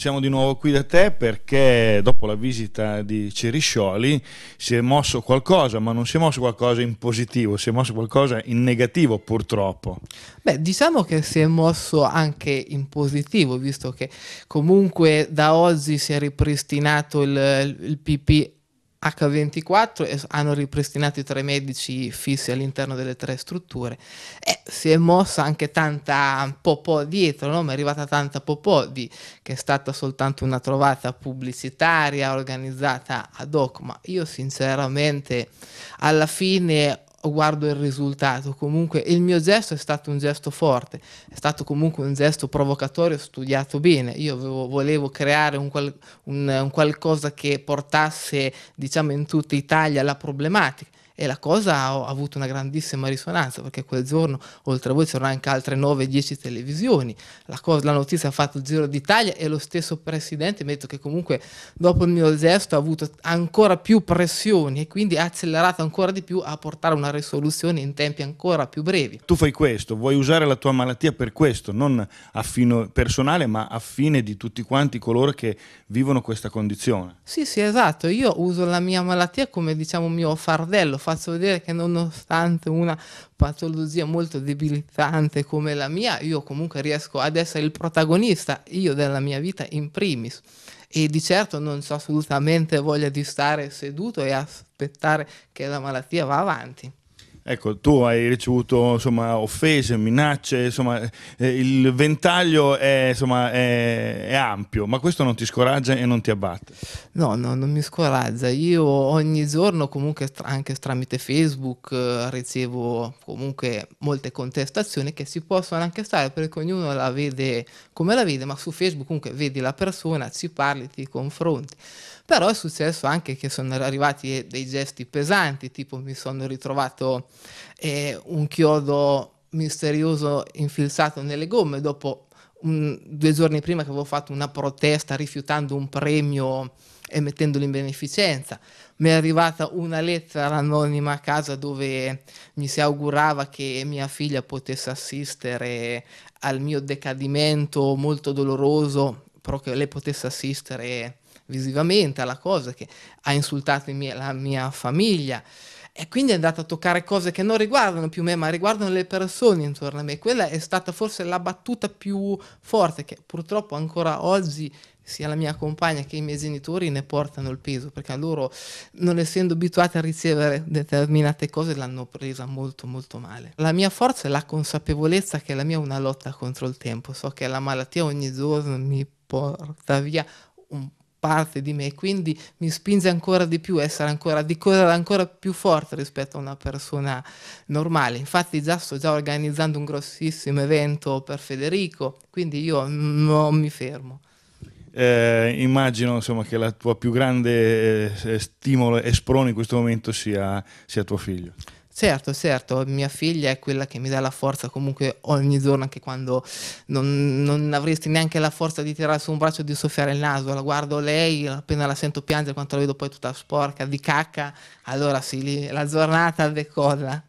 Siamo di nuovo qui da te perché dopo la visita di Ceriscioli si è mosso qualcosa, ma non si è mosso qualcosa in positivo, si è mosso qualcosa in negativo purtroppo. Beh, diciamo che si è mosso anche in positivo, visto che comunque da oggi si è ripristinato il, il PP H24 hanno ripristinato i tre medici fissi all'interno delle tre strutture e eh, si è mossa anche tanta popò dietro, no? mi è arrivata tanta popò di, che è stata soltanto una trovata pubblicitaria organizzata ad hoc, ma io sinceramente alla fine guardo il risultato, comunque il mio gesto è stato un gesto forte, è stato comunque un gesto provocatorio studiato bene, io avevo, volevo creare un, qual, un, un, qualcosa che portasse diciamo in tutta Italia la problematica, e la cosa ha, ha avuto una grandissima risonanza perché quel giorno oltre a voi c'erano anche altre 9-10 televisioni, la, cosa, la, notizia ha fatto il giro d'Italia e lo stesso presidente mi ha detto che comunque dopo il mio gesto ha avuto ancora più pressioni e quindi ha accelerato ancora di più a portare una risoluzione in tempi ancora più brevi. Tu fai questo, vuoi usare la tua malattia per questo, non a fine personale ma a fine di tutti quanti coloro che vivono questa condizione. Sì, sì, esatto, io uso la mia malattia come diciamo mio fardello, faccio vedere che nonostante una patologia molto debilitante come la mia, io comunque riesco ad essere il protagonista, io della mia vita in primis. E di certo non ho assolutamente voglia di stare seduto e aspettare che la malattia va avanti. Ecco, tu hai ricevuto insomma, offese, minacce, insomma, eh, il ventaglio è, insomma, è, è, ampio, ma questo non ti scoraggia e non ti abbatte? No, no, non mi scoraggia. Io ogni giorno comunque anche tramite Facebook eh, ricevo comunque molte contestazioni che si possono anche stare perché ognuno la vede come la vede, ma su Facebook comunque vedi la persona, ci parli, ti confronti però è successo anche che sono arrivati eh, dei gesti pesanti, tipo mi sono ritrovato eh, un chiodo misterioso infilzato nelle gomme dopo un, due giorni prima che avevo fatto una protesta rifiutando un premio e mettendolo in beneficenza. Mi è arrivata una lettera anonima a casa dove mi si augurava che mia figlia potesse assistere al mio decadimento molto doloroso però che lei potesse assistere visivamente alla cosa, che ha insultato mia, la mia famiglia. E quindi è andata a toccare cose che non riguardano più me, ma riguardano le persone intorno a me. Quella è stata forse la battuta più forte, che purtroppo ancora oggi sia la mia compagna che i miei genitori ne portano il peso, perché loro, non essendo abituati a ricevere determinate cose, l'hanno presa molto molto male. La mia forza è la consapevolezza che la mia è una lotta contro il tempo. So che la malattia ogni giorno mi porta via un parte di me, quindi mi spinge ancora di più a essere ancora, di correre ancora più forte rispetto a una persona normale. Infatti già sto già organizzando un grossissimo evento per Federico, quindi io non mi fermo. Eh, immagino insomma, che la tua più grande eh, stimolo e sprone in questo momento sia, sia tuo figlio. Certo, certo, mia figlia è quella che mi dà la forza comunque ogni giorno, anche quando non, non avresti neanche la forza di tirare su un braccio e di soffiare il naso. La guardo lei, appena la sento piangere, quando la vedo poi tutta sporca, di cacca, allora sì, lì, la giornata decolla.